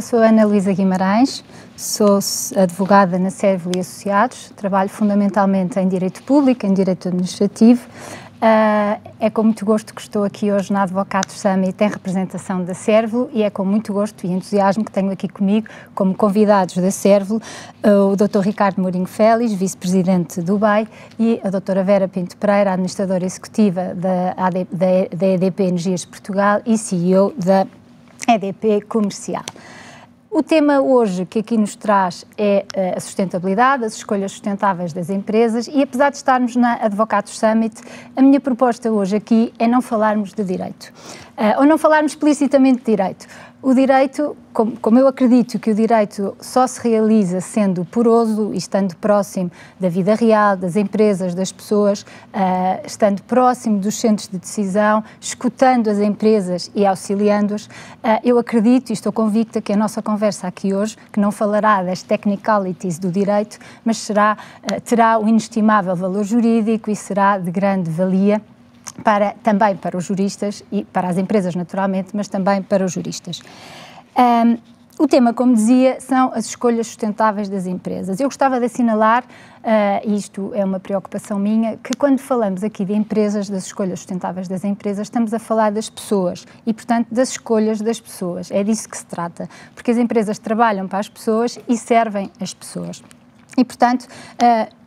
Eu sou Ana Luísa Guimarães, sou advogada na Servo e Associados, trabalho fundamentalmente em Direito Público, em Direito Administrativo. Ah, é com muito gosto que estou aqui hoje na Advocados Summit em representação da Servo e é com muito gosto e entusiasmo que tenho aqui comigo, como convidados da Servo, ah, o Dr. Ricardo Mourinho Félix, Vice-Presidente do BAI, e a Dra. Vera Pinto Pereira, Administradora Executiva da, AD, da EDP Energias Portugal e CEO da EDP Comercial. O tema hoje que aqui nos traz é eh, a sustentabilidade, as escolhas sustentáveis das empresas e apesar de estarmos na Advocados Summit, a minha proposta hoje aqui é não falarmos de direito, eh, ou não falarmos explicitamente de direito. O direito, como, como, eu acredito que o direito só se realiza sendo poroso e estando próximo da vida real, das empresas, das pessoas, uh, estando próximo dos centros de decisão, escutando as empresas e auxiliando-as, uh, eh, eu acredito e estou convicta que a nossa conversa aqui hoje, que não falará das technicalities do direito, mas será, uh, terá um inestimável valor jurídico e será de grande valia para, também para os juristas e para as empresas, naturalmente, mas também para os juristas. Um, o tema, como dizia, são as escolhas sustentáveis das empresas. Eu gostava de assinalar, uh, isto é uma preocupação minha, que quando falamos aqui de empresas, das escolhas sustentáveis das empresas, estamos a falar das pessoas e, portanto, das escolhas das pessoas. É disso que se trata, porque as empresas trabalham para as pessoas e servem as pessoas. E, portanto, uh,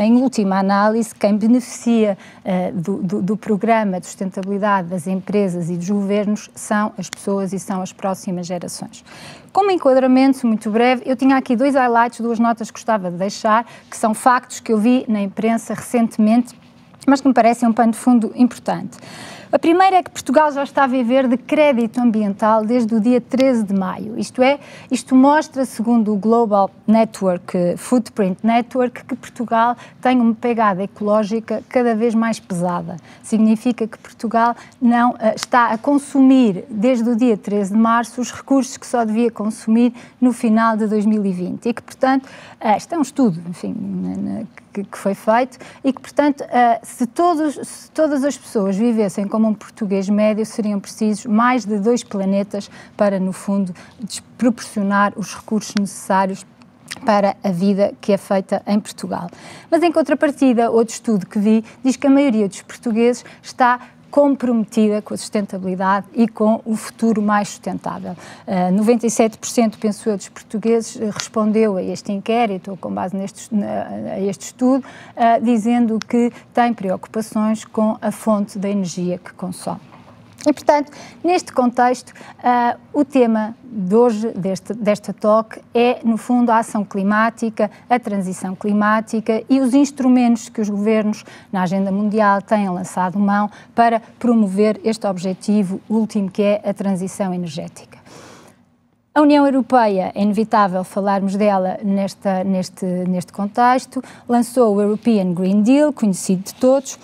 em última análise, quem beneficia uh, do, do, do, programa de sustentabilidade das empresas e dos governos são as pessoas e são as próximas gerações. Como enquadramento muito breve, eu tinha aqui dois highlights, duas notas que gostava de deixar, que são factos que eu vi na imprensa recentemente, mas que me parecem um pano de fundo importante. A primeira é que Portugal já está a viver de crédito ambiental desde o dia 13 de maio. Isto é, isto mostra, segundo o Global Network, eh, Footprint Network, que Portugal tem uma pegada ecológica cada vez mais pesada. Significa que Portugal não eh, está a consumir desde o dia 13 de março os recursos que só devia consumir no final de 2020 e que, portanto, este eh, é um estudo, enfim, que, que foi feito e que, portanto, uh, se, todos, se todas as pessoas vivessem como um português médio, seriam precisos mais de dois planetas para, no fundo, proporcionar os recursos necessários para a vida que é feita em Portugal. Mas, em contrapartida, outro estudo que vi diz que a maioria dos portugueses está comprometida com a sustentabilidade e com o futuro mais sustentável. Uh, ah, 97% penso eu dos portugueses ah, respondeu a este inquérito ou com base neste a este estudo, uh, dizendo que tem preocupações com a fonte da energia que consome. E, portanto, neste contexto, uh, o tema de hoje, deste, desta TOC, é, no fundo, a ação climática, a transição climática e os instrumentos que os governos na agenda mundial têm lançado mão para promover este objetivo último, que é a transição energética. A União Europeia, é inevitável falarmos dela nesta, neste, neste contexto, lançou o European Green Deal, conhecido de todos,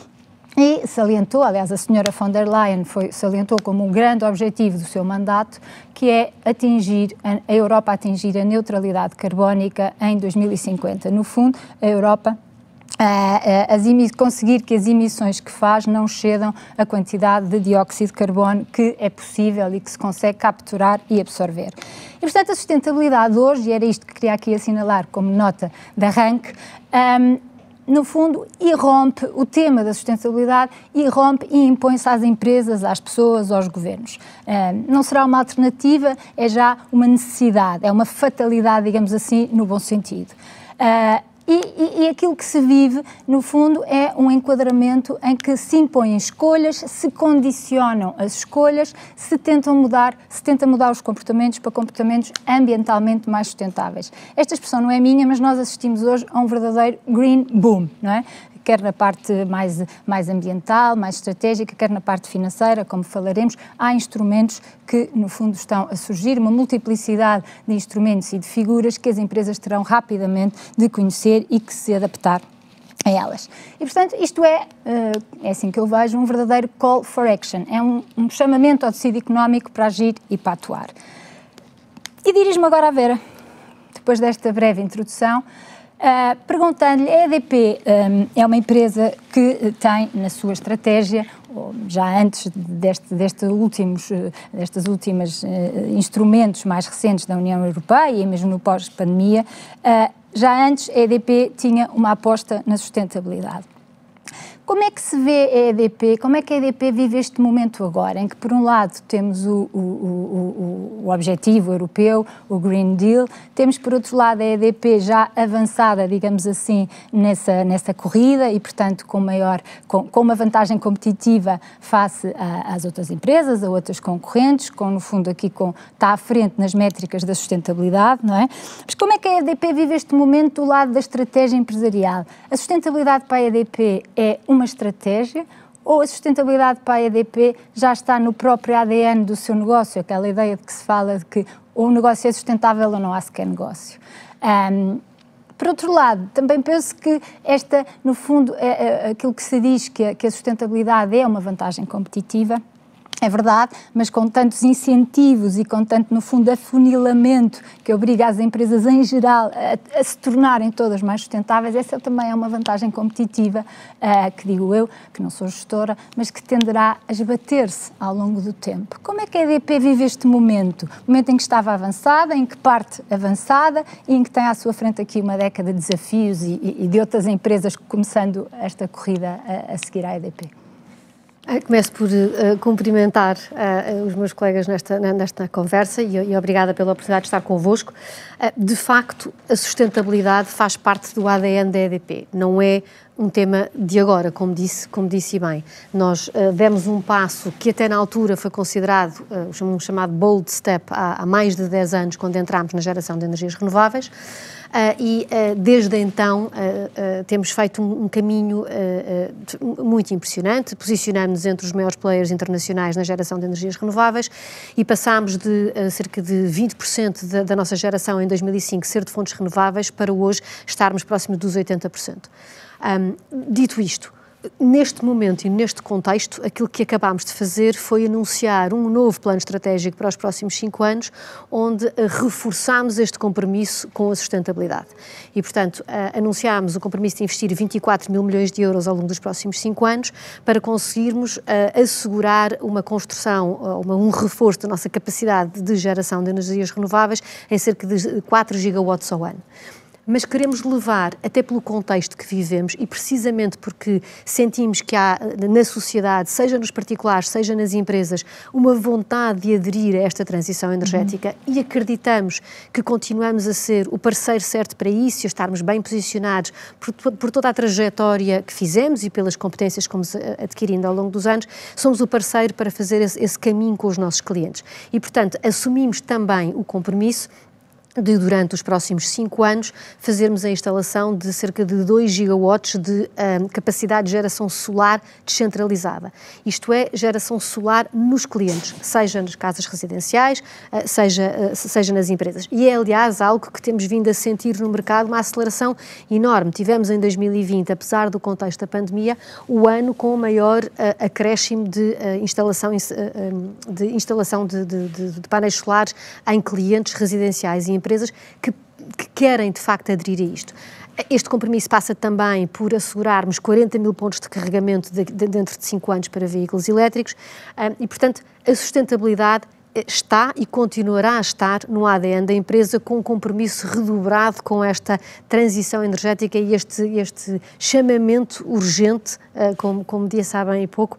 e salientou, aliás, a senhora von der Leyen foi, salientou como um grande objetivo do seu mandato, que é atingir, a Europa atingir a neutralidade carbónica em 2050. No fundo, a Europa eh, eh, as conseguir que as emissões que faz não cedam a quantidade de dióxido de carbono que é possível e que se consegue capturar e absorver. E, portanto, a sustentabilidade hoje, e era isto que queria aqui assinalar como nota de arranque, um, ehm, no fundo, irrompe o tema da sustentabilidade, irrompe e impõe-se às empresas, às pessoas, aos governos. Eh, não será uma alternativa, é já uma necessidade, é uma fatalidade, digamos assim, no bom sentido. Eh, e, e, e, aquilo que se vive, no fundo, é um enquadramento em que se impõem escolhas, se condicionam as escolhas, se tentam mudar, se tenta mudar os comportamentos para comportamentos ambientalmente mais sustentáveis. Esta expressão não é minha, mas nós assistimos hoje a um verdadeiro green boom, não é? quer na parte mais, mais ambiental, mais estratégica, quer na parte financeira, como falaremos. Há instrumentos que, no fundo, estão a surgir, uma multiplicidade de instrumentos e de figuras que as empresas terão rapidamente de conhecer e que se adaptar a elas. E, portanto, isto é, eh, é assim que eu vejo, um verdadeiro call for action. É um, um chamamento ao tecido económico para agir e para atuar. E dirijo-me agora à Vera, depois desta breve introdução, Uh, Perguntando-lhe, a EDP um, ah, é uma empresa que eh, tem na sua estratégia, já antes deste, deste últimos, eh, destes últimos uh, eh, instrumentos mais recentes da União Europeia e mesmo no pós-pandemia, uh, já antes a EDP tinha uma aposta na sustentabilidade. Como é que se vê a EDP, como é que a EDP vive este momento agora, em que por um lado temos o, o, o, o objetivo europeu, o Green Deal, temos por outro lado a EDP já avançada, digamos assim, nessa, nessa corrida e, portanto, com, maior, com, com uma vantagem competitiva face a, às outras empresas, a outras concorrentes, com, no fundo, aqui com, está à frente nas métricas da sustentabilidade, não é? Mas como é que a EDP vive este momento do lado da estratégia empresarial? A sustentabilidade para a EDP é um uma estratégia ou a sustentabilidade para a EDP já está no próprio ADN do seu negócio, aquela ideia de que se fala de que ou o negócio é sustentável ou não há sequer negócio. Um, por outro lado, também penso que esta, no fundo, é, é, aquilo que se diz que a, que a sustentabilidade é uma vantagem competitiva, é verdade, mas com tantos incentivos e com tanto, no fundo, afunilamento que obriga as empresas em geral a, a se tornarem todas mais sustentáveis, essa também é uma vantagem competitiva uh, que digo eu, que não sou gestora, mas que tenderá a esbater-se ao longo do tempo. Como é que a EDP vive este momento? Momento em que estava avançada, em que parte avançada e em que tem à sua frente aqui uma década de desafios e, e de outras empresas começando esta corrida a, a seguir à EDP? Ah, começo por uh, cumprimentar uh, os meus colegas nesta, nesta conversa e, e, obrigada pela oportunidade de estar convosco. Uh, de facto, a sustentabilidade faz parte do ADN da EDP, não é um tema de agora, como disse, como disse bem. Nós demos um passo que até na altura foi considerado um chamado bold step há, há mais de 10 anos, quando entramos na geração de energias renováveis. Ah, e ah, desde então ah, temos feito um, um caminho muito impressionante, posicionamos-nos entre os maiores players internacionais na geração de energias renováveis e passámos de cerca de 20% da, da nossa geração em 2005 ser de fontes renováveis para hoje estarmos próximo dos 80%. Um, dito isto, Neste momento e neste contexto, aquilo que acabámos de fazer foi anunciar um novo plano estratégico para os próximos cinco anos, onde eh, reforçámos este compromisso com a sustentabilidade. E, portanto, eh, anunciámos o compromisso de investir 24 mil milhões de euros ao longo dos próximos cinco anos para conseguirmos eh, assegurar uma construção, um reforço da nossa capacidade de geração de energias renováveis em cerca de 4 gigawatts ao ano mas queremos levar, até pelo contexto que vivemos e precisamente porque sentimos que há na sociedade, seja nos particulares, seja nas empresas, uma vontade de aderir a esta transição energética uhum. e acreditamos que continuamos a ser o parceiro certo para isso e a estarmos bem posicionados por, por toda a trajetória que fizemos e pelas competências que fomos eh, adquirindo ao longo dos anos, somos o parceiro para fazer esse, esse caminho com os nossos clientes. E, portanto, assumimos também o compromisso de, durante os próximos cinco anos, fazermos a instalação de cerca de 2 gigawatts de um, capacidade de geração solar descentralizada. Isto é, geração solar nos clientes, seja nas casas residenciais, eh, seja, eh, seja nas empresas. E é, aliás, algo que temos vindo a sentir no mercado uma aceleração enorme. Tivemos em 2020, apesar do contexto da pandemia, o ano com o maior uh, acréscimo de uh, instalação, uh, de, instalação de, de, de, de painéis solares em clientes residenciais e empresas empresas que, que querem, de facto, aderir a isto. Este compromisso passa também por assegurarmos 40 mil pontos de carregamento de, de, dentro de 5 anos para veículos elétricos eh, e, portanto, a sustentabilidade eh, está e continuará a estar no ADN da empresa com um compromisso redobrado com esta transição energética e este, este chamamento urgente, eh, como, como disse há bem pouco,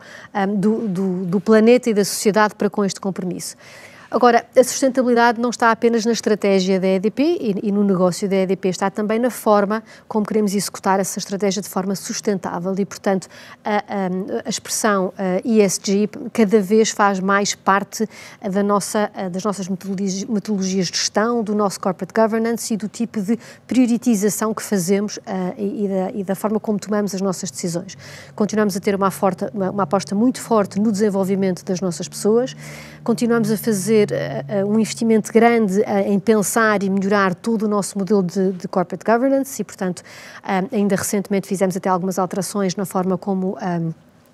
do, do, do planeta e da sociedade para com este compromisso. Agora, a sustentabilidade não está apenas na estratégia da EDP e, e, no negócio da EDP, está também na forma como queremos executar essa estratégia de forma sustentável e, portanto, a, a expressão ESG cada vez faz mais parte eh, da nossa, eh, das nossas metodologias de gestão, do nosso corporate governance e do tipo de prioritização que fazemos eh, e da, e da forma como tomamos as nossas decisões. Continuamos a ter uma, forte, uma, uma aposta muito forte no desenvolvimento das nossas pessoas continuamos a fazer uh, um investimento grande uh, em pensar e melhorar todo o nosso modelo de, de corporate governance e, portanto, ainda recentemente fizemos até algumas alterações na forma como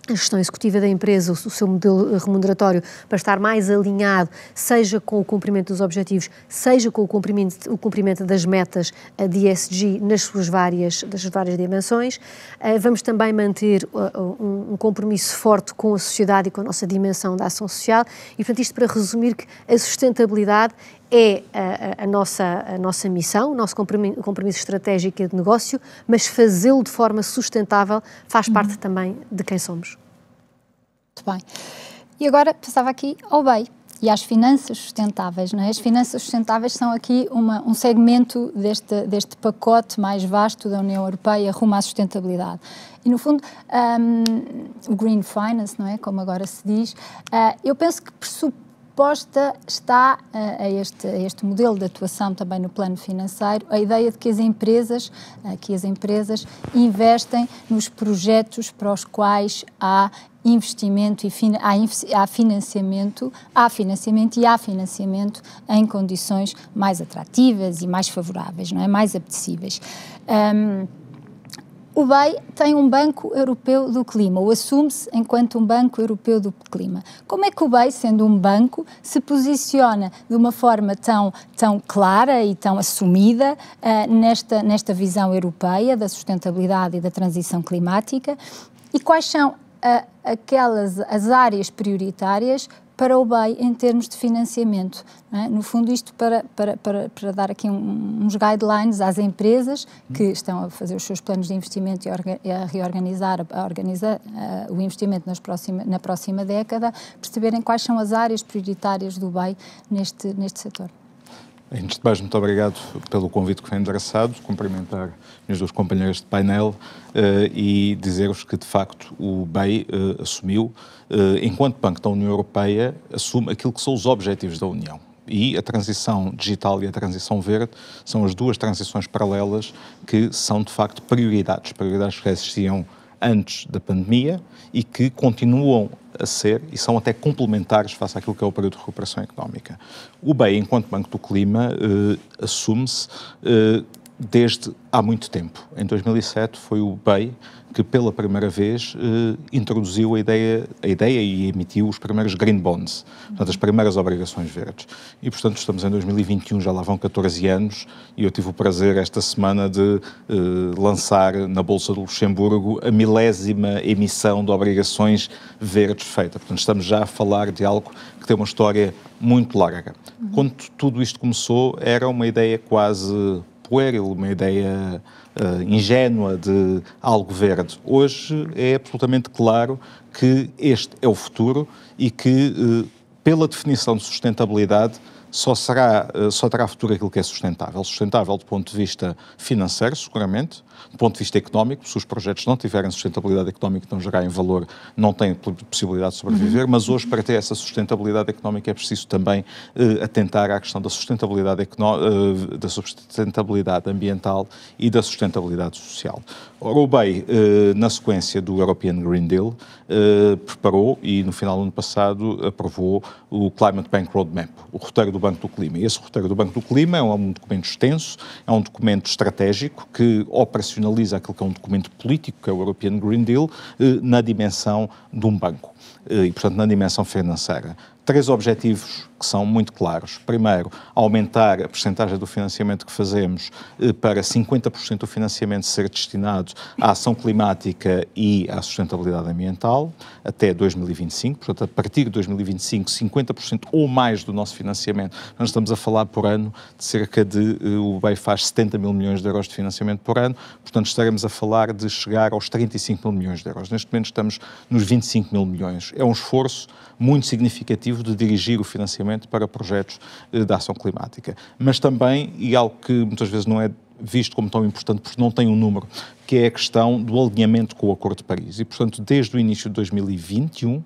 a gestão executiva da empresa, o seu modelo eh, remuneratório, para estar mais alinhado, seja com o cumprimento dos objetivos, seja com o cumprimento, o cumprimento das metas eh, de ESG nas suas várias, das várias dimensões. Eh, vamos também manter um compromisso forte com a sociedade e com a nossa dimensão da ação social. E, portanto, isto para resumir que a sustentabilidade é a, a, nossa, a nossa missão, o nosso compromisso estratégico e de negócio, mas fazê-lo de forma sustentável faz uhum. parte também de quem somos. Muito bem. E agora passava aqui ao BEI e às finanças sustentáveis. Não é? As finanças sustentáveis são aqui uma, um segmento deste, deste pacote mais vasto da União Europeia rumo à sustentabilidade. E, no fundo, um, o Green Finance, não é? como agora se diz, uh, eu penso que pressupõe Posta está eh, a este, a este modelo de atuação também no plano financeiro a ideia de que as empresas, eh, que as empresas investem nos projetos para os quais há investimento e fin há, financiamento, há financiamento e há financiamento em condições mais atrativas e mais favoráveis, não é? Mais apetecíveis. Um, o BEI tem um Banco Europeu do Clima, ou assume-se enquanto um Banco Europeu do Clima. Como é que o BEI, sendo um banco, se posiciona de uma forma tão, tão clara e tão assumida uh, nesta, nesta visão europeia da sustentabilidade e da transição climática? E quais são uh, aquelas as áreas prioritárias para o BEI em termos de financiamento. É? No fundo, isto para, para, para, para dar aqui um, uns guidelines às empresas que estão a fazer os seus planos de investimento e a reorganizar a organizar, uh, eh, o investimento nas próxima, na próxima década, perceberem quais são as áreas prioritárias do BEI neste, neste setor. Antes de mais, muito obrigado pelo convite que foi endereçado, cumprimentar minhas duas companheiras de painel uh, e dizer-vos que, de facto, o BEI uh, assumiu, uh, enquanto Banco da União Europeia, assume aquilo que são os objetivos da União. E a transição digital e a transição verde são as duas transições paralelas que são, de facto, prioridades, prioridades que existiam antes da pandemia e que continuam a ser e são até complementares face àquilo que é o período de recuperação económica. O BEI, enquanto Banco do Clima, eh, assume-se eh, desde há muito tempo. Em 2007 foi o BEI que pela primeira vez eh, introduziu a ideia, a ideia e emitiu os primeiros green bonds, portanto, as primeiras obrigações verdes. E, portanto, estamos em 2021, já lá vão 14 anos, e eu tive o prazer esta semana de eh, lançar na Bolsa do Luxemburgo a milésima emissão de obrigações verdes feita. Portanto, estamos já a falar de algo que tem uma história muito larga. Quando tudo isto começou, era uma ideia quase é uma ideia uh, ingênua de algo verde. Hoje é absolutamente claro que este é o futuro e que, uh, pela definição de sustentabilidade, só, será, eh, só terá futuro aquilo que é sustentável. Sustentável do ponto de vista financeiro, seguramente, do ponto de vista económico, se os projetos não tiverem sustentabilidade económica, não gerarem valor, não têm possibilidade de sobreviver, uhum. mas hoje, para ter essa sustentabilidade económica, é preciso também eh, atentar à questão da sustentabilidade, eh, da sustentabilidade ambiental e da sustentabilidade social. Ora, o BEI, na sequência do European Green Deal, eh, preparou e, no final do ano passado, aprovou o Climate Bank Roadmap, o roteiro do Banco do Clima. E esse roteiro do Banco do Clima é um é documento extenso, é um documento estratégico que operacionaliza aquilo que é um documento político, que é o European Green Deal, eh, na dimensão de um banco eh, e, portanto, na dimensão financeira três objetivos que são muito claros. Primeiro, aumentar a percentagem do financiamento que fazemos eh, para 50% do financiamento ser destinado à ação climática e à sustentabilidade ambiental até 2025. Portanto, a partir de 2025, 50% ou mais do nosso financiamento. Nós estamos a falar por ano de cerca de, eh, o BEI faz 70 mil milhões de euros de financiamento por ano, portanto estaremos a falar de chegar aos 35 mil milhões de euros. Neste momento estamos nos 25 mil milhões. É um esforço muito significativo objetivo de dirigir o financiamento para projetos eh, de ação climática. Mas também, e algo que muitas vezes não é visto como tão importante porque não tem um número, que é a questão do alinhamento com o Acordo de Paris. E, portanto, desde o início de 2021,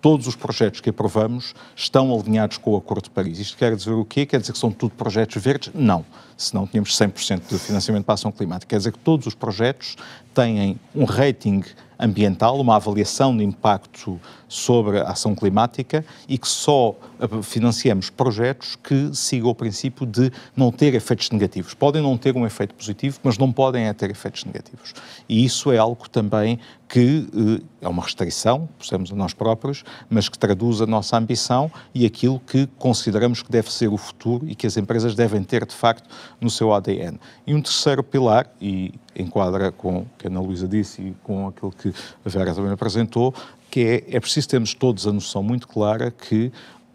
todos os projetos que aprovamos estão alinhados com o Acordo de Paris. Isto quer dizer o quê? Quer dizer que são tudo projetos verdes? Não. Se não tínhamos 100% de financiamento para a ação climática. Quer dizer que todos os projetos têm um rating ambiental, uma avaliação de impacto sobre a ação climática e que só eh, financiamos projetos que sigam o princípio de não ter efeitos negativos. Podem não ter um efeito positivo, mas não podem é ter efeitos negativos. E isso é algo também que eh, é uma restrição, possamos a nós próprios, mas que traduz a nossa ambição e aquilo que consideramos que deve ser o futuro e que as empresas devem ter, de facto, no seu ADN. E um terceiro pilar, e enquadra com o que a Ana Luísa disse e com aquilo que a Vera também apresentou, que é, é preciso termos todos a noção muito clara que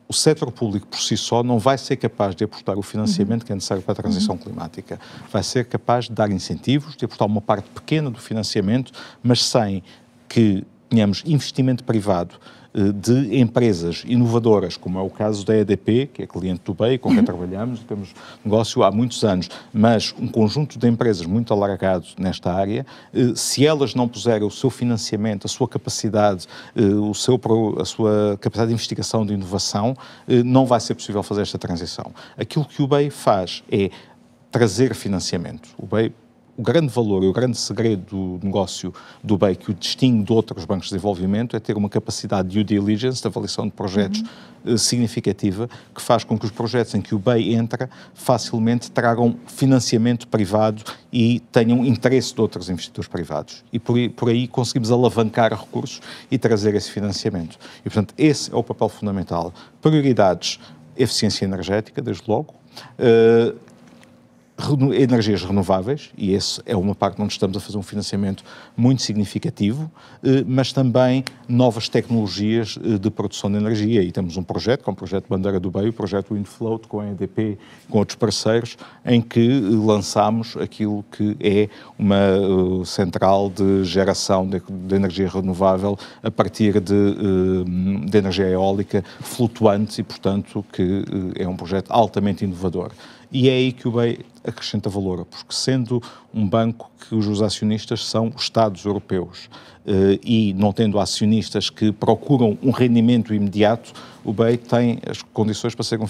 o setor público por si só não vai ser capaz de aportar o financiamento uhum. que é necessário para a transição uhum. climática. Vai ser capaz de dar incentivos, de aportar uma parte pequena do financiamento, mas sem que tenhamos investimento privado eh, de empresas inovadoras, como é o caso da EDP, que é cliente do BEI, com quem uhum. trabalhamos, temos negócio há muitos anos, mas um conjunto de empresas muito alargado nesta área, eh, se elas não puserem o seu financiamento, a sua capacidade, eh, o seu, a sua capacidade de investigação, de inovação, não vai ser possível fazer esta transição. Aquilo que o BEI faz é trazer financiamento. O BEI o grande valor e o grande segredo do negócio do BEI que o distingue de outros bancos de desenvolvimento é ter uma capacidade de due diligence, de avaliação de projetos uhum. Eh, significativa, que faz com que os projetos em que o BEI entra facilmente tragam financiamento privado e tenham interesse de outros investidores privados. E por, por aí conseguimos alavancar recursos e trazer esse financiamento. E, portanto, esse é o papel fundamental. Prioridades, eficiência energética, desde logo, Uh, energias renováveis, e essa é uma parte onde estamos a fazer um financiamento muito significativo, eh, mas também novas tecnologias eh, de produção de energia. E temos um projeto, que é um projeto Bandeira do Bem, o projeto Windfloat, com a EDP, com outros parceiros, em que eh, lançamos aquilo que é uma central de geração de, de energia renovável a partir de, de energia eólica flutuante e, portanto, que é um projeto altamente inovador e é aí que o BEI acrescenta valor, porque sendo um banco que os acionistas são Estados europeus eh, e não tendo acionistas que procuram um rendimento imediato, o BEI tem as condições para ser um,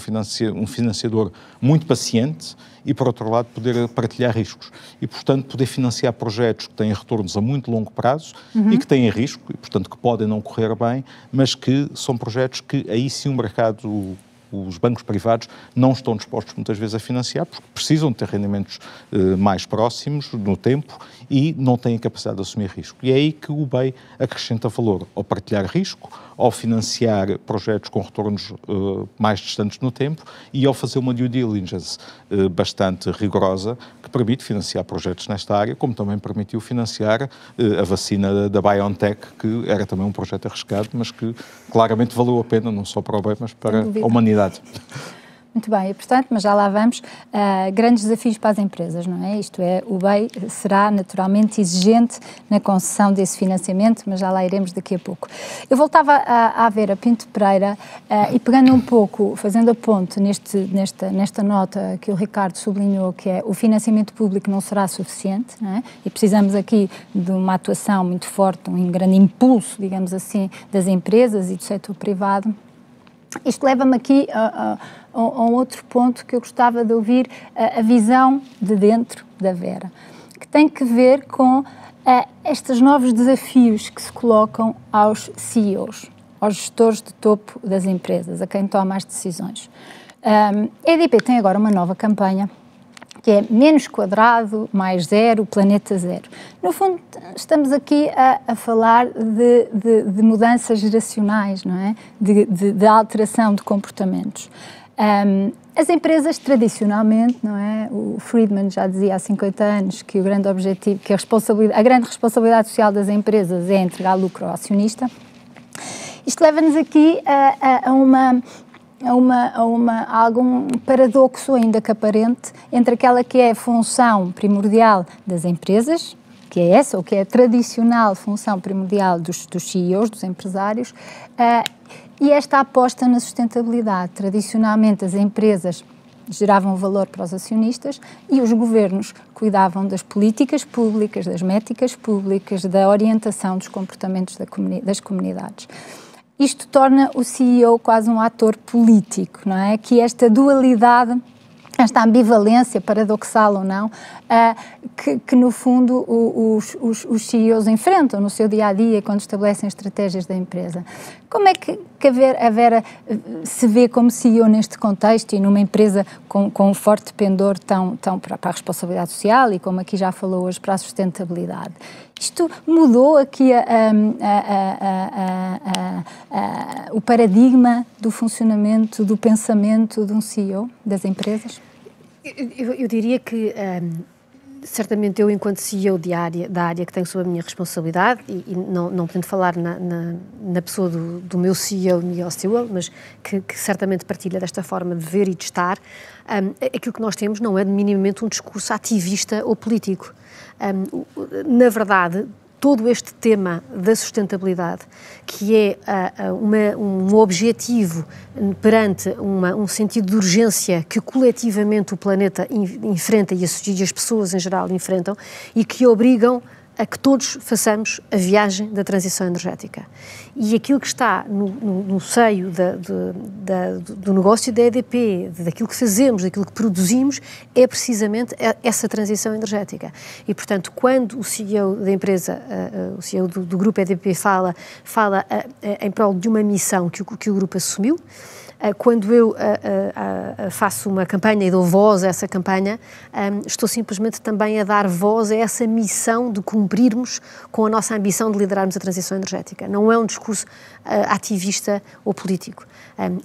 um financiador muito paciente e, por outro lado, poder partilhar riscos. E, portanto, poder financiar projetos que têm retornos a muito longo prazo uhum. e que têm risco, e, portanto, que podem não correr bem, mas que são projetos que aí sim o mercado os bancos privados não estão dispostos muitas vezes a financiar, porque precisam de ter rendimentos eh, mais próximos no tempo e não têm capacidade de assumir risco. E é aí que o BEI acrescenta valor ao partilhar risco, ao financiar projetos com retornos eh, mais distantes no tempo e ao fazer uma due diligence eh, bastante rigorosa que permite financiar projetos nesta área, como também permitiu financiar eh, a vacina da, da BioNTech, que era também um projeto arriscado, mas que claramente valeu a pena não só para o BEI, mas para a humanidade muito bem, importante, mas já lá vamos, uh, grandes desafios para as empresas, não é? Isto é, o BEI será naturalmente exigente na concessão desse financiamento, mas já lá iremos daqui a pouco. Eu voltava a, a ver a Pinto Pereira uh, e pegando um pouco, fazendo a ponte neste, nesta, nesta nota que o Ricardo sublinhou, que é o financiamento público não será suficiente, não é? E precisamos aqui de uma atuação muito forte, um grande impulso, digamos assim, das empresas e do setor privado isto leva-me aqui a, a, a, um outro ponto que eu gostava de ouvir, a, a visão de dentro da Vera, que tem que ver com estes novos desafios que se colocam aos CEOs, aos gestores de topo das empresas, a quem toma as decisões. Um, a EDP tem agora uma nova campanha que é menos quadrado, mais zero, planeta zero. No fundo, estamos aqui a, a falar de, de, de, mudanças geracionais, não é? De, de alteração de comportamentos. Um, as empresas tradicionalmente, não é? O Friedman já dizia há 50 anos que o grande objetivo, que a, responsabilidade, a grande responsabilidade social das empresas é entregar lucro ao acionista. Isto leva-nos aqui a, a, a, uma a, uma, a, uma, a algum paradoxo ainda que aparente entre aquela que é a função primordial das empresas, que é essa, ou que é a tradicional função primordial dos, dos CEOs, dos empresários, uh, e esta aposta na sustentabilidade. Tradicionalmente, as empresas geravam valor para os acionistas e os governos cuidavam das políticas públicas, das métricas públicas, da orientação dos comportamentos da comuni das comunidades isto torna o CEO quase um ator político, não é? Que esta dualidade esta ambivalência, paradoxal ou não, uh, que, que, no fundo os, os, os, CEOs enfrentam no seu dia a dia quando estabelecem estratégias da empresa. Como é que, que a, Vera, a, Vera, eh, se vê como CEO neste contexto e numa empresa com, com um forte pendor tão, tão para, para a responsabilidade social e, como aqui já falou hoje, para a sustentabilidade? Isto mudou aqui a, a, a, o paradigma do funcionamento, do pensamento de um CEO das empresas? Eu, eu diria que. Um certamente eu, enquanto CEO de área, da área que tenho sob a minha responsabilidade, e, e não, não pretendo falar na, na, na pessoa do, do, meu CEO, Miguel Sewell, mas que, que, certamente partilha desta forma de ver e de estar, um, aquilo que nós temos não é minimamente um discurso ativista ou político na verdade, todo este tema da sustentabilidade, que é uh, uma, um objetivo perante uma, um sentido de urgência que coletivamente o planeta enfrenta e as, pessoas em geral enfrentam e que obrigam a que todos façamos a viagem da transição energética. E aquilo que está no, no, no seio da, da, do negócio da EDP, daquilo que fazemos, daquilo que produzimos, é precisamente essa transição energética. E, portanto, quando o CEO da empresa, o CEO do, do grupo EDP fala, fala em prol de uma missão que o, que o grupo assumiu, eh, quando eu eh, eh, faço uma campanha e dou voz a essa campanha, ehm, estou simplesmente também a dar voz a essa missão de cumprirmos com a nossa ambição de liderarmos a transição energética. Não é um discurso ativista ou político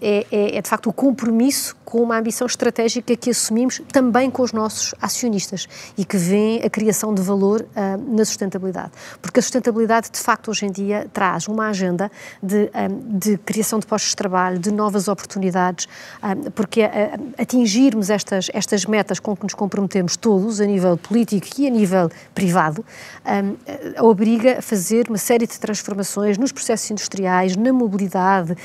é, é, é, de facto o compromisso com uma ambição estratégica que assumimos também com os nossos acionistas e que vê a criação de valor uh, na sustentabilidade. Porque a sustentabilidade, de facto, hoje em dia traz uma agenda de, um, de criação de postos de trabalho, de novas oportunidades, um, porque atingirmos estas, estas metas com que nos comprometemos todos, a nível político e a nível privado, obriga a fazer uma série de transformações nos processos industriais, na mobilidade,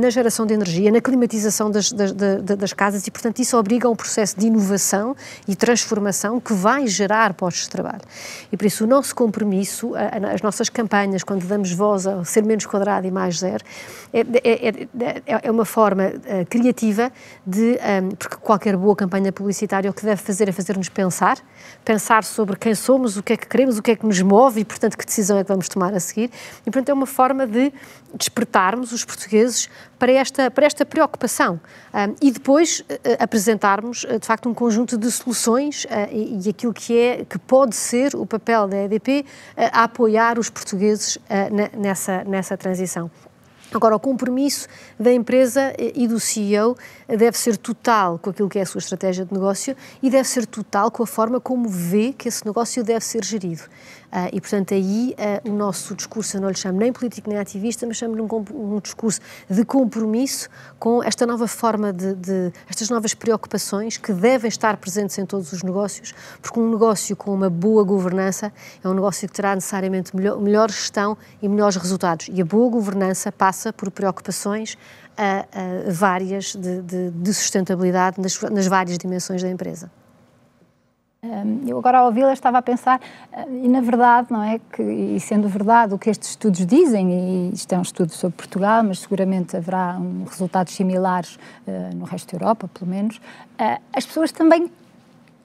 na geração geração de energia, na climatização das, das, das casas e, portanto, isso obriga a um processo de inovação e transformação que vai gerar postos de trabalho. E por isso o nosso compromisso, as nossas campanhas, quando damos voz ao ser menos quadrado e mais zero, é, é, é uma forma criativa de, porque qualquer boa campanha publicitária o que deve fazer é fazer-nos pensar pensar sobre quem somos, o que é que queremos, o que é que nos move e, portanto, que decisão é que vamos tomar a seguir. E, portanto, é uma forma de despertarmos os portugueses para esta, para esta preocupação um, ah, e depois uh, apresentarmos, uh, de facto, um conjunto de soluções uh, e, e, aquilo que é, que pode ser o papel da EDP a apoiar os portugueses nessa, nessa transição. Agora, o compromisso da empresa e do CEO deve ser total com aquilo que é a sua estratégia de negócio e deve ser total com a forma como vê que esse negócio deve ser gerido. Uh, e, portanto, aí uh, o nosso discurso, eu não lhe chamo nem político nem ativista, mas chamo-lhe um, um, discurso de compromisso com esta nova forma de, de, estas novas preocupações que devem estar presentes em todos os negócios, porque um negócio com uma boa governança é um negócio que terá necessariamente melhor, melhor gestão e melhores resultados. E a boa governança passa por preocupações a várias de, de, de sustentabilidade nas, nas várias dimensões da empresa. Hum, eu agora ao ouvi-la estava a pensar, hum, e na verdade, não é que, e sendo verdade o que estes estudos dizem, e isto é um estudo sobre Portugal, mas seguramente haverá um, resultados similares uh, hum, no resto da Europa, pelo menos, uh, as pessoas também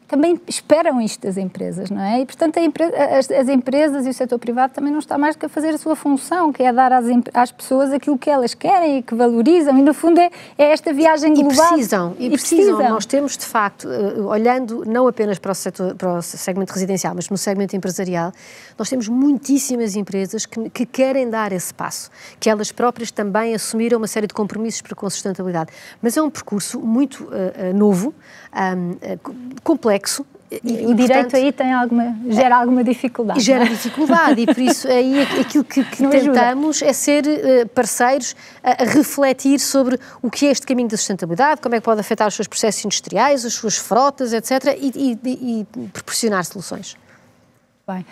também esperam isto das empresas, não é? E, portanto, empresa, as, as, empresas e o setor privado também não está mais do que a fazer a sua função, que é dar às, às pessoas aquilo que elas querem e que valorizam, e, no fundo, é, é esta viagem global. E precisam, e, e precisam. precisam. Nós temos, de facto, eh, olhando não apenas para o, setor, para o segmento residencial, mas no segmento empresarial, nós temos muitíssimas empresas que, que querem dar esse passo, que elas próprias também assumiram uma série de compromissos para com a sustentabilidade. Mas é um percurso muito uh, novo, um, eh, complexo, e, e o direito aí tem alguma, gera alguma dificuldade. Gera é? dificuldade e por isso aí é aquilo que, que tentamos ajuda. é ser uh, parceiros a, a, refletir sobre o que é este caminho da sustentabilidade, como é que pode afetar os seus processos industriais, as suas frotas, etc. e, e, e proporcionar soluções. Bem.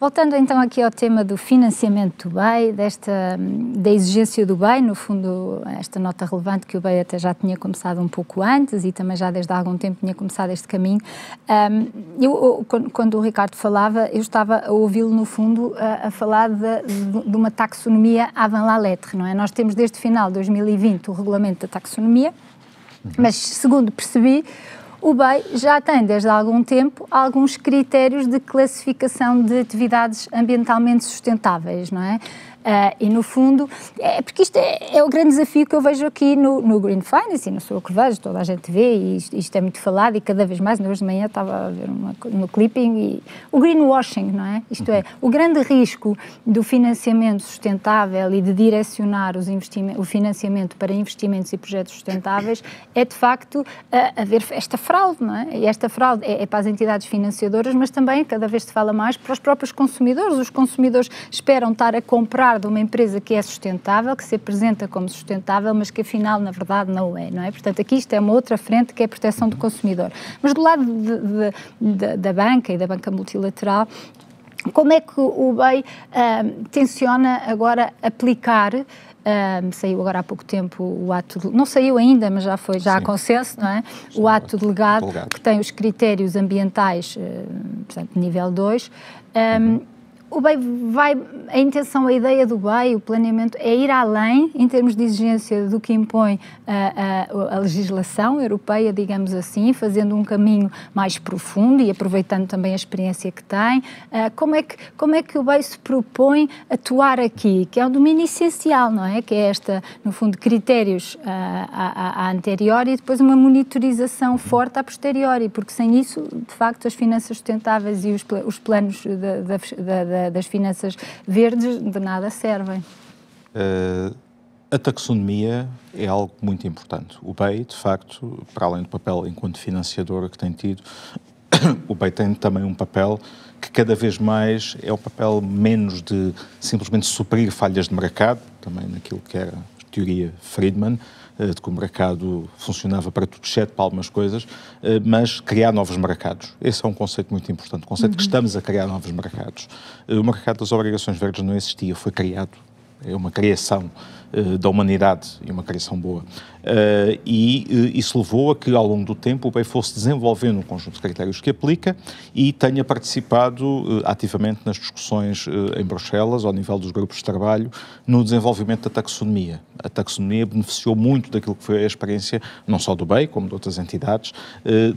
Voltando então aqui ao tema do financiamento do BEI, desta, da exigência do BEI, no fundo, esta nota relevante que o BEI até já tinha começado um pouco antes e também já desde há algum tempo tinha começado este caminho. Um, eu, quando o Ricardo falava, eu estava a ouvi-lo, no fundo, a, a falar de, de, uma taxonomia avant la lettre, não é? Nós temos desde o final de 2020 o regulamento da taxonomia, uhum. mas segundo percebi, o BEI já tem, desde há algum tempo, alguns critérios de classificação de atividades ambientalmente sustentáveis, não é? Uh, e no fundo, é porque isto é, é, o grande desafio que eu vejo aqui no, no Green Finance, e não sou eu que vejo, toda a gente vê, e isto, isto é muito falado, e cada vez mais, né, hoje de manhã estava a ver uma, uma clipping, e o greenwashing, não é? Isto é, uhum. o grande risco do financiamento sustentável e de direcionar os o financiamento para investimentos e projetos sustentáveis é, de facto, a, haver esta fraude, não é? E esta fraude é, é para as entidades financiadoras, mas também, cada vez se fala mais, para os próprios consumidores. Os consumidores esperam estar a comprar de uma empresa que é sustentável, que se apresenta como sustentável, mas que afinal, na verdade, não é, não é? Portanto, aqui isto é uma outra frente que é a proteção do consumidor. Mas do lado de, de, de, da banca e da banca multilateral, como é que o BEI tensiona ah, tenciona agora aplicar um, ah, saiu agora há pouco tempo o ato, de, não saiu ainda, mas já foi, já Sim. há consenso, não é? O ato delegado, delegado, que tem os critérios ambientais, ah, portanto, nível 2, um, uhum o BEI vai, a intenção, a ideia do BEI, o planeamento, é ir além em termos de exigência do que impõe a, ah, a, ah, a, legislação europeia, digamos assim, fazendo um caminho mais profundo e aproveitando também a experiência que tem. Uh, como, é que, como é que o BEI se propõe atuar aqui? Que é um domínio essencial, não é? Que é esta, no fundo, critérios uh, à, à anterior e depois uma monitorização forte a posteriori, porque sem isso, de facto, as finanças sustentáveis e os, os planos da, da, da da, das finanças verdes de nada servem. Uh, a taxonomia é algo muito importante. O BEI, de facto, para além do papel enquanto financiador que tem tido, o BEI tem também um papel que cada vez mais é um papel menos de simplesmente suprir falhas de mercado, também naquilo que era a teoria Friedman, eh, de que o mercado funcionava para tudo exceto para algumas coisas, eh, mas criar novos mercados. Esse é um conceito muito importante, o conceito uhum. que estamos a criar novos mercados. Eh, o mercado das obrigações verdes não existia, foi criado, é uma criação eh, da humanidade e uma criação boa. Eh, e eh, isso levou a que, ao longo do tempo, o BEI fosse desenvolvendo um conjunto de critérios que aplica e tenha participado ativamente nas discussões em Bruxelas, ao nível dos grupos de trabalho, no desenvolvimento da taxonomia. A taxonomia beneficiou muito daquilo que foi a experiência, não só do BEI, como de outras entidades,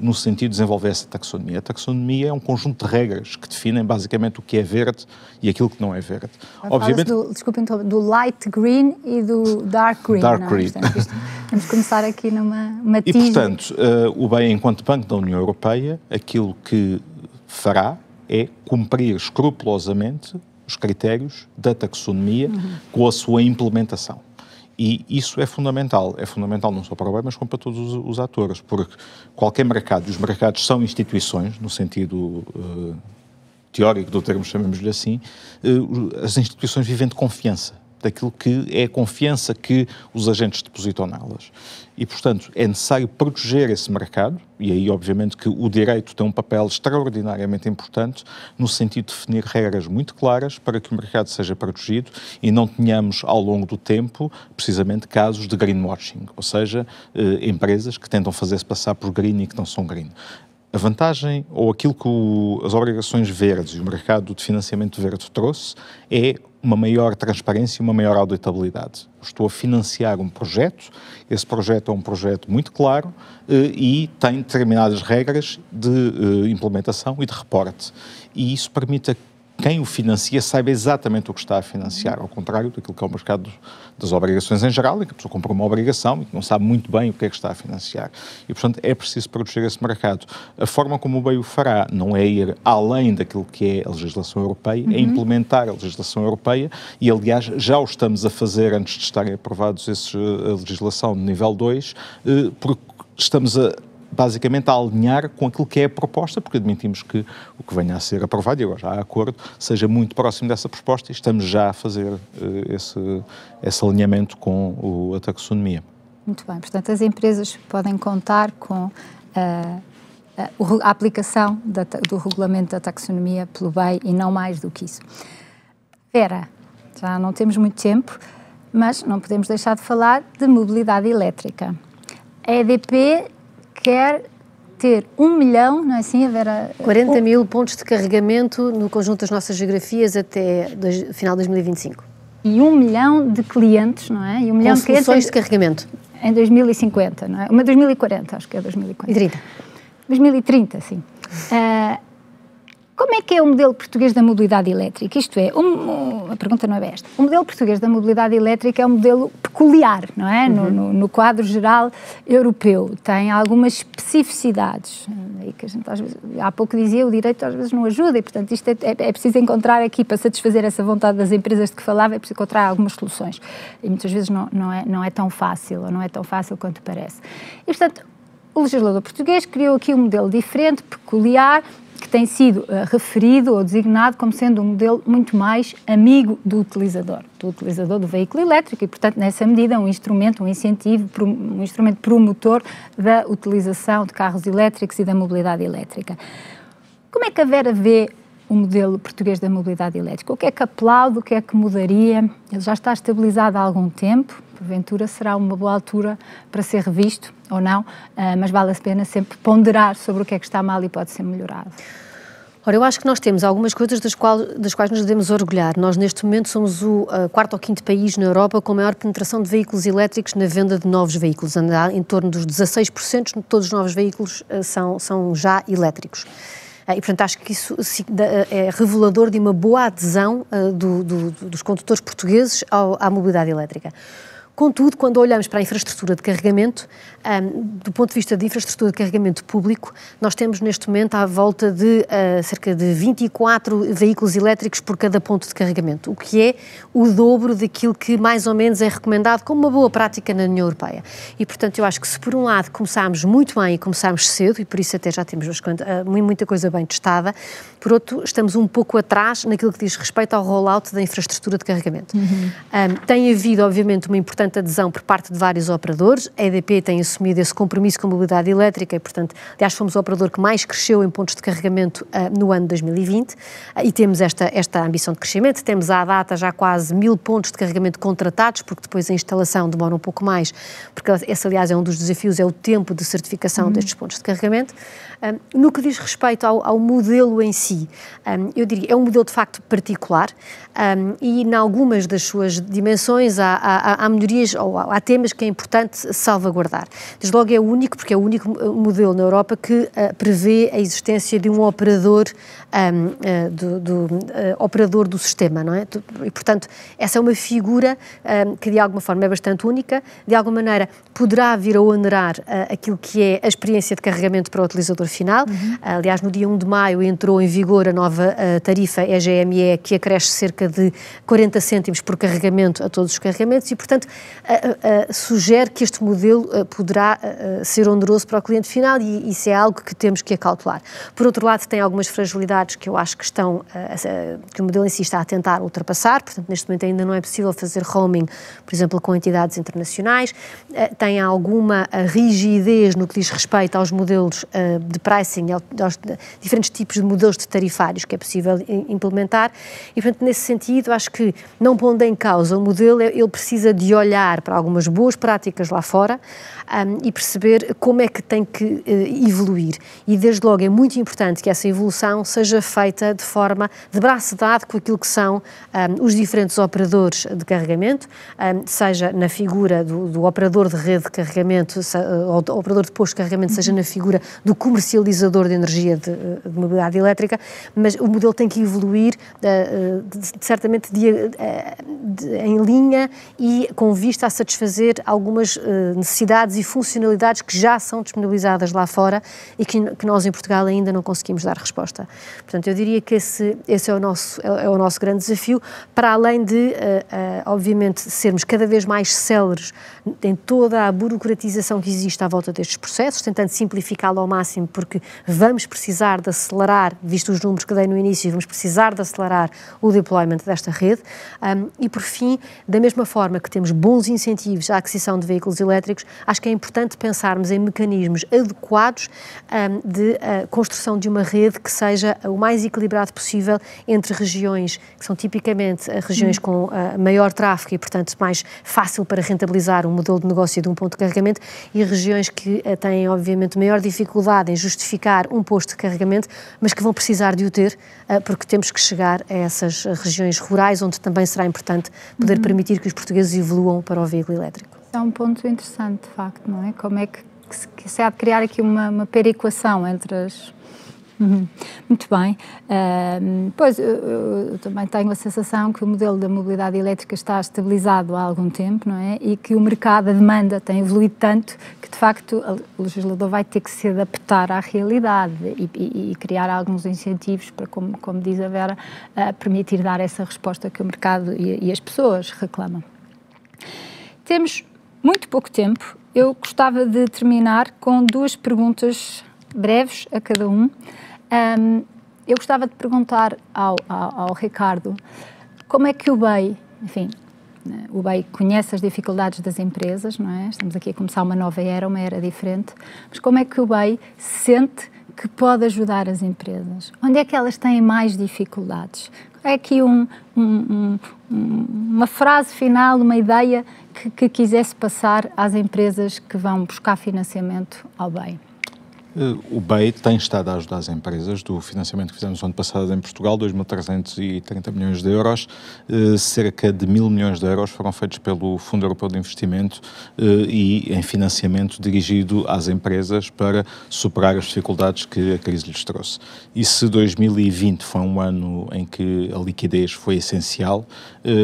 no sentido de desenvolver essa taxonomia. A taxonomia é um conjunto de regras que definem basicamente o que é verde e aquilo que não é verde. Obviamente, do, desculpa, então, do light green e do dark green. Dark É? vamos começar aqui numa uma E, portanto, uh, o BEI, enquanto Banco da União Europeia, aquilo que fará é cumprir escrupulosamente os critérios da taxonomia uhum. com a sua implementação. E isso é fundamental. É fundamental não só para o BEI, mas como para todos os, os atores, porque qualquer mercado, e os mercados são instituições, no sentido uh, teórico do termo, chamemos-lhe assim, uh, as instituições vivem de confiança daquilo que é a confiança que os agentes depositam nelas. E, portanto, é necessário proteger esse mercado, e aí, obviamente, que o direito tem um papel extraordinariamente importante no sentido de definir regras muito claras para que o mercado seja protegido e não tenhamos, ao longo do tempo, precisamente casos de greenwashing, ou seja, eh, empresas que tentam fazer-se passar por green e que não são green a vantagem ou aquilo que o, as obrigações verdes e o mercado de financiamento verde trouxe é uma maior transparência e uma maior auditabilidade. Estou a financiar um projeto, esse projeto é um projeto muito claro eh, e tem determinadas regras de eh, implementação e de reporte. E isso permite quem o financia saiba exatamente o que está a financiar, ao contrário daquilo que é o mercado das obrigações em geral, em que a pessoa compra uma obrigação e não sabe muito bem o que é que está a financiar. E, portanto, é preciso proteger esse mercado. A forma como o BEI o fará não é ir além daquilo que é a legislação europeia, é uhum. é implementar a legislação europeia e, aliás, já o estamos a fazer antes de estarem aprovados esses, eh, a legislação de nível 2, eh, porque estamos a basicamente a alinhar com aquilo que é a proposta, porque admitimos que o que venha a ser aprovado, e agora já há acordo, seja muito próximo dessa proposta e estamos já a fazer uh, esse, esse alinhamento com o, a taxonomia. Muito bem, portanto, as empresas podem contar com uh, a, aplicação da, do regulamento da taxonomia pelo bem e não mais do que isso. Vera, já não temos muito tempo, mas não podemos deixar de falar de mobilidade elétrica. A EDP quer ter um milhão, não é assim, Vera? 40 um... mil pontos de carregamento no conjunto das nossas geografias até o final de 2025. E um milhão de clientes, não é? E um milhão Com de soluções de carregamento. Em 2050, não é? Uma 2040, acho que é 2040. E 30. 2030, sim. Uh, como é que é o modelo português da mobilidade elétrica? Isto é, um, um, a pergunta não é esta. O modelo português da mobilidade elétrica é um modelo peculiar, não é? No, uhum. no, no, quadro geral europeu. Tem algumas especificidades. E que a gente, vezes, há pouco dizia, o direito às vezes não ajuda e, portanto, isto é, é, é, preciso encontrar aqui, para satisfazer essa vontade das empresas de que falava, é preciso encontrar algumas soluções. E muitas vezes não, não, é, não é tão fácil, ou não é tão fácil quanto parece. E, portanto, o legislador português criou aqui um modelo diferente, peculiar, que tem sido eh, referido ou designado como sendo um modelo muito mais amigo do utilizador, do utilizador do veículo elétrico e, portanto, nessa medida, é um instrumento, um incentivo, um instrumento promotor da utilização de carros elétricos e da mobilidade elétrica. Como é que a Vera vê o modelo português da mobilidade elétrica? O que é que aplaude, o que é que mudaria? Ele já está estabilizado há algum tempo, porventura será uma boa altura para ser revisto ou não, ah, mas vale a pena sempre ponderar sobre o que é que está mal e pode ser melhorado. Ora, eu acho que nós temos algumas coisas das, qual, das quais nos devemos orgulhar. Nós, neste momento, somos o uh, quarto ou quinto país na Europa com maior penetração de veículos elétricos na venda de novos veículos. Andar em torno dos 16% de todos os novos veículos uh, são, são já elétricos. Uh, e, portanto, acho que isso se, é revelador de uma boa adesão do, do, dos condutores portugueses ao, à mobilidade elétrica. Contudo, quando olhamos para a infraestrutura de carregamento, um, do ponto de vista de infraestrutura de carregamento público, nós temos neste momento à volta de uh, cerca de 24 veículos elétricos por cada ponto de carregamento, o que é o dobro daquilo que mais ou menos é recomendado como uma boa prática na União Europeia. E, portanto, eu acho que se por um lado começámos muito bem e começámos cedo, e por isso até já temos uh, muita coisa bem testada, por outro, estamos um pouco atrás naquilo que diz respeito ao rollout da infraestrutura de carregamento. Uhum. Um, tem havido, obviamente, uma importante adesão por parte de vários operadores, a EDP tem a assumido esse compromisso com a mobilidade elétrica e, portanto, aliás, fomos o operador que mais cresceu em pontos de carregamento uh, no ano 2020 uh, ah, e temos esta, esta ambição de crescimento. Temos à data já quase mil pontos de carregamento contratados, porque depois a instalação demora um pouco mais, porque esse, aliás, é um dos desafios, é o tempo de certificação uhum. destes pontos de carregamento. Um, no que diz respeito ao, ao modelo em si, um, eu diria, é um modelo de facto particular um, e em algumas das suas dimensões há, há, há melhorias ou há, há, temas que é importante salvaguardar. Desde logo é o único, porque é o único eh, modelo na Europa que uh, prevê a existência de um operador uh, do, do uh, operador do sistema, não é? E, portanto, essa é uma figura que de alguma forma é bastante única, de alguma maneira poderá vir a onerar aquilo que é a experiência de carregamento para o utilizador final, Uhum. Aliás, no dia 1 de maio entrou em vigor a nova eh, tarifa EGME, que acresce cerca de 40 cêntimos por carregamento a todos os carregamentos e, portanto, sugere que este modelo eh, poderá eh, ser oneroso para o cliente final e isso é algo que temos que acautelar. Por outro lado, tem algumas fragilidades que eu acho que estão, que o modelo em si está a tentar ultrapassar, portanto, neste momento ainda não é possível fazer roaming, por exemplo, com entidades internacionais, tem alguma rigidez no que diz respeito aos modelos de pricing, aos diferentes tipos de modelos de tarifários que é possível implementar. E, portanto, nesse sentido, acho que não pondo em causa o modelo, é, ele precisa de olhar para algumas boas práticas lá fora um, e perceber como é que tem que uh, evoluir. E desde logo é muito importante que essa evolução seja feita de forma de braço dado com aquilo que são um, os diferentes operadores de carregamento, um, seja na figura do, do, operador de rede de carregamento se, eh, ou do operador de posto de carregamento, uhum. seja na figura do comercializador de energia de, eh, de mobilidade elétrica, mas o modelo tem que evoluir uh, certamente de, em linha e com vista a satisfazer algumas necessidades capacidades e funcionalidades que já são disponibilizadas lá fora e que, que nós em Portugal ainda não conseguimos dar resposta. Portanto, eu diria que esse, esse é, o nosso, é, é o nosso grande desafio, para além de, uh, uh, obviamente, sermos cada vez mais céleres em toda a burocratização que existe à volta destes processos, tentando simplificá-lo ao máximo, porque vamos precisar de acelerar, visto os números que dei no início, vamos precisar de acelerar o deployment desta rede. Um, e, por fim, da mesma forma que temos bons incentivos à aquisição de veículos elétricos, acho acho que é importante pensarmos em mecanismos adequados um, de uh, construção de uma rede que seja o mais equilibrado possível entre regiões que são tipicamente ah, regiões hum. com uh, maior tráfego e, portanto, mais fácil para rentabilizar um modelo de negócio de um ponto de carregamento e regiões que uh, têm, obviamente, maior dificuldade em justificar um posto de carregamento, mas que vão precisar de o ter, porque temos que chegar a essas regiões rurais, onde também será importante poder hum. permitir que os portugueses evoluam para o veículo elétrico é um ponto interessante, de facto, não é? Como é que, que se, que se há de criar aqui uma, uma periquação entre as. Uhum. Muito bem. Uh, pois, eu, eu, também tenho a sensação que o modelo da mobilidade elétrica está estabilizado há algum tempo, não é? E que o mercado, a demanda, tem evoluído tanto que, de facto, o legislador vai ter que se adaptar à realidade e, e, e criar alguns incentivos para, como, como diz a Vera, uh, permitir dar essa resposta que o mercado e, e as pessoas reclamam. Temos muito pouco tempo, eu gostava de terminar com duas perguntas breves a cada um. um eu gostava de perguntar ao, ao, ao, Ricardo como é que o BEI, enfim, né, o BEI conhece as dificuldades das empresas, não é? Estamos aqui a começar uma nova era, uma era diferente, mas como é que o BEI sente que pode ajudar as empresas? Onde é que elas têm mais dificuldades? É aqui um, um, um, uma frase final, uma ideia que, que quisesse passar às empresas que vão buscar financiamento ao bem. Eh, o BEI tem estado a ajudar as empresas do financiamento que fizemos ano passado em Portugal, 2.330 milhões de euros, eh, cerca de mil milhões de euros foram feitos pelo Fundo Europeu de Investimento eh, e em financiamento dirigido às empresas para superar as dificuldades que a crise lhes trouxe. E se 2020 foi um ano em que a liquidez foi essencial,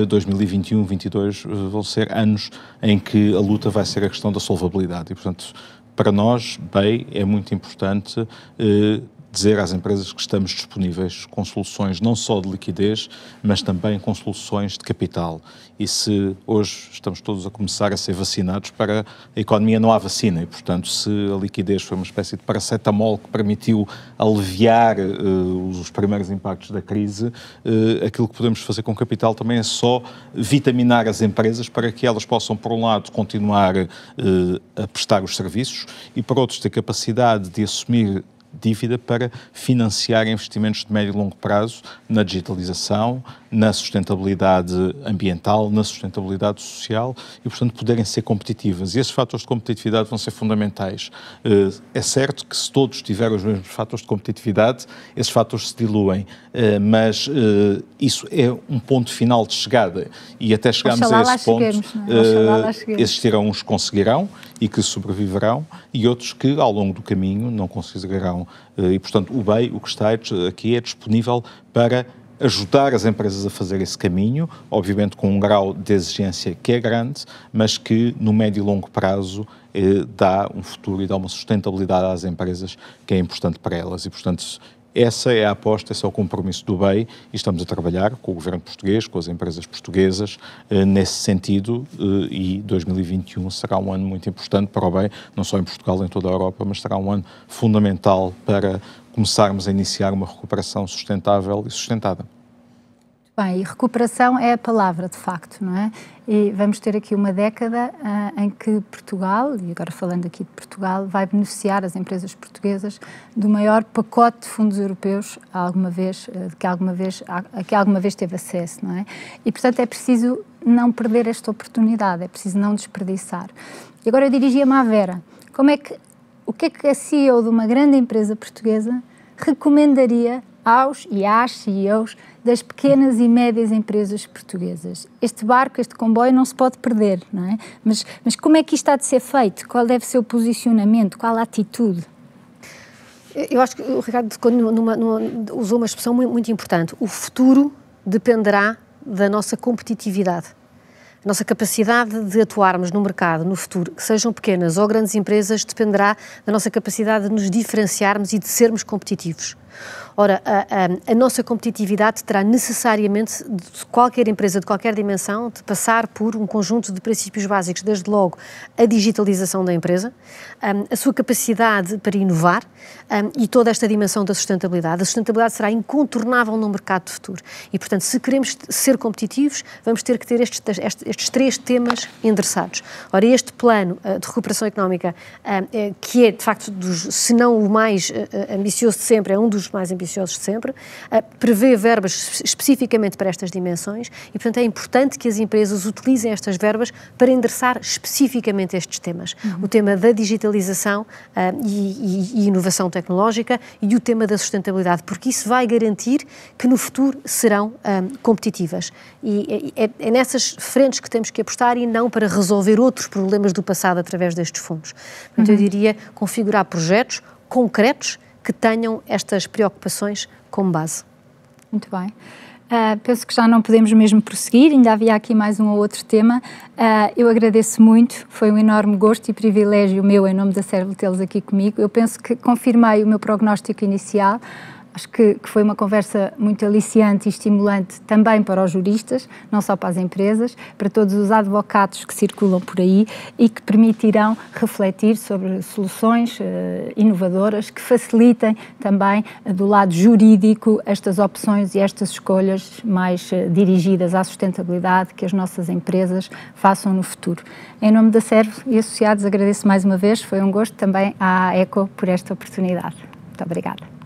2021, 2022 vão ser anos em que a luta vai ser a questão da solvabilidade e, portanto, para nós, bem, é muito importante eh, dizer às empresas que estamos disponíveis com soluções não só de liquidez, mas também com soluções de capital. E se hoje estamos todos a começar a ser vacinados, para a economia não há vacina e, portanto, se a liquidez foi uma espécie de paracetamol que permitiu aliviar uh, os primeiros impactos da crise, uh, aquilo que podemos fazer com capital também é só vitaminar as empresas para que elas possam, por um lado, continuar uh, a prestar os serviços e, por outro, ter capacidade de assumir dívida para financiar investimentos de médio e longo prazo na digitalização, na sustentabilidade ambiental, na sustentabilidade social e, portanto, poderem ser competitivas. E esses fatores de competitividade vão ser fundamentais. Eh, é certo que se todos tiverem os mesmos fatores de competitividade, esses fatores se diluem, eh, mas eh, isso é um ponto final de chegada e até chegarmos a esse ponto, é? existirão uns que conseguirão e que sobreviverão e outros que, ao longo do caminho, não conseguirão. E, portanto, o bem, o que está aqui é disponível para ajudar as empresas a fazer esse caminho, obviamente com um grau de exigência que é grande, mas que no médio e longo prazo eh, dá um futuro e dá uma sustentabilidade às empresas que é importante para elas. E, portanto, essa é a aposta, esse é o compromisso do BEI e estamos a trabalhar com o governo português, com as empresas portuguesas, eh, nesse sentido eh, e 2021 será um ano muito importante para o BEI, não só em Portugal, em toda a Europa, mas será um ano fundamental para começarmos a iniciar uma recuperação sustentável e sustentada. Bem, e recuperação é a palavra, de facto, não é? E vamos ter aqui uma década uh, em que Portugal, e agora falando aqui de Portugal, vai beneficiar as empresas portuguesas do maior pacote de fundos europeus alguma vez, uh, que alguma vez, a, ah, a que alguma vez teve acesso, não é? E, portanto, é preciso não perder esta oportunidade, é preciso não desperdiçar. E agora eu dirigia-me à Vera. Como é que o que é que a CEO de uma grande empresa portuguesa recomendaria aos e às CEOs das pequenas e médias empresas portuguesas. Este barco, este comboio não se pode perder, não é? Mas, mas como é que isto há de ser feito? Qual deve ser o posicionamento? Qual a atitude? Eu acho que o Ricardo numa, numa, usou uma expressão muito, muito importante. O futuro dependerá da nossa competitividade nossa capacidade de atuarmos no mercado no futuro, que sejam pequenas ou grandes empresas, dependerá da nossa capacidade de nos diferenciarmos e de sermos competitivos. Ora, a, a, a nossa competitividade terá necessariamente, de qualquer empresa de qualquer dimensão, de passar por um conjunto de princípios básicos, desde logo a digitalização da empresa, hum, a sua capacidade para inovar hum, e toda esta dimensão da sustentabilidade. A sustentabilidade será incontornável no mercado de futuro e, portanto, se queremos ser competitivos, vamos ter que ter estes, estes, estes três temas endereçados. Ora, este plano eh, de recuperação económica, hum, eh, que é, de facto, dos, se não o mais eh, ambicioso de sempre, é um dos mais ambiciosos ambiciosos de sempre, prevê verbas especificamente para estas dimensões e, portanto, é importante que as empresas utilizem estas verbas para endereçar especificamente estes temas. Uhum. O tema da digitalização ah, e, e, e inovação tecnológica e o tema da sustentabilidade, porque isso vai garantir que no futuro serão um, ah, competitivas. E é, é, é, nessas frentes que temos que apostar e não para resolver outros problemas do passado através destes fundos. Portanto, uhum. eu diria configurar projetos concretos que tenham estas preocupações como base. Muito bem. Uh, penso que já não podemos mesmo prosseguir, ainda havia aqui mais um ou outro tema. Uh, eu agradeço muito, foi um enorme gosto e privilégio meu, em nome da Servo, tê-los aqui comigo. Eu penso que confirmei o meu prognóstico inicial. Acho que, que, foi uma conversa muito aliciante e estimulante também para os juristas, não só para as empresas, para todos os advogados que circulam por aí e que permitirão refletir sobre soluções uh, inovadoras que facilitem também, uh, do lado jurídico, estas opções e estas escolhas mais uh, dirigidas à sustentabilidade que as nossas empresas façam no futuro. Em nome da Servo e associados, agradeço mais uma vez, foi um gosto também à ECO por esta oportunidade. Muito obrigada.